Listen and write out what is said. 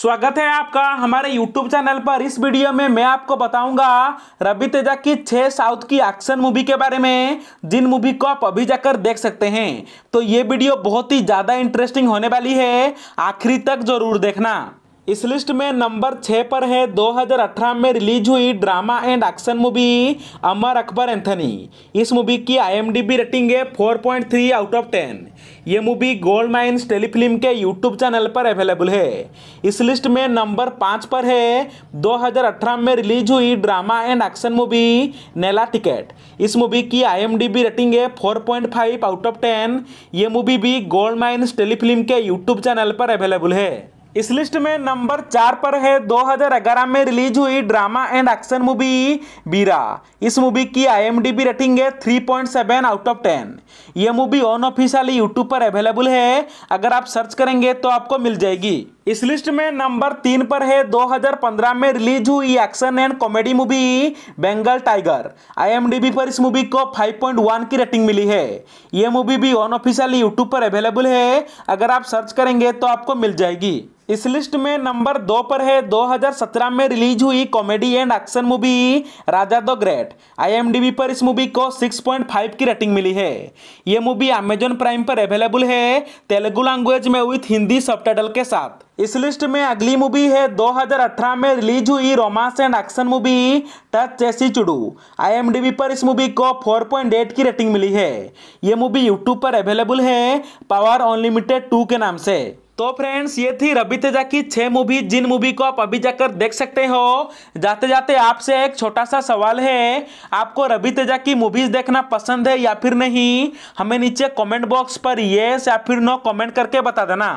स्वागत है आपका हमारे YouTube चैनल पर इस वीडियो में मैं आपको बताऊंगा रवि तेजा की छह साउथ की एक्शन मूवी के बारे में जिन मूवी को आप अभी जाकर देख सकते हैं तो ये वीडियो बहुत ही ज़्यादा इंटरेस्टिंग होने वाली है आखिरी तक जरूर देखना इस लिस्ट में नंबर छः पर है 2018 में रिलीज हुई drama and action movie Amar Akbar Anthony इस मूवी की आईएमडीबी रेटिंग है 4.3 आउट ऑफ 10 ये मूवी गोल्ड माइन्स टेलीफिल्म के यूट्यूब चैनल पर अवेलेबल है इस लिस्ट में नंबर पाँच पर है 2018 में रिलीज हुई drama and action movie Nela Ticket इस मूवी की आई रेटिंग है फोर आउट ऑफ टेन ये मूवी भी गोल्ड माइन्स टेलीफिल्म के यूट्यूब चैनल पर अवेलेबल है इस लिस्ट में नंबर चार पर है 2011 में रिलीज हुई ड्रामा एंड एक्शन मूवी बीरा इस मूवी की आईएमडीबी रेटिंग है 3.7 आउट ऑफ 10 ये मूवी ऑन ऑफिशियली यूट्यूब पर अवेलेबल है अगर आप सर्च करेंगे तो आपको मिल जाएगी इस लिस्ट में नंबर तीन पर है 2015 में रिलीज हुई action and comedy movie Bengal Tiger IMDb पर इस मूवी को 5.1 की रेटिंग मिली है ये मूवी भी अनऑफिशियली यूट्यूब पर अवेलेबल है अगर आप सर्च करेंगे तो आपको मिल जाएगी इस लिस्ट में नंबर दो पर है 2017 में रिलीज हुई comedy and action movie Raja the Great IMDb पर इस मूवी को 6.5 की रेटिंग मिली है ये मूवी अमेजन प्राइम पर अवेलेबल है तेलुगु लैंग्वेज में विथ हिंदी सबटाइटल के साथ इस लिस्ट में अगली मूवी है 2018 में रिलीज हुई romance and action movie touch Chesi Chudu IMDb पर इस मूवी को 4.8 की रेटिंग मिली है ये मूवी यूट्यूब पर अवेलेबल है पावर अनलिमिटेड टू के नाम से तो फ्रेंड्स ये थी रवि तेजा की छह मूवी जिन मूवी को आप अभी जाकर देख सकते हो जाते जाते आपसे एक छोटा सा सवाल है आपको रवि तेजा की मूवीज देखना पसंद है या फिर नहीं हमें नीचे कमेंट बॉक्स पर येस या फिर नो कमेंट करके बता देना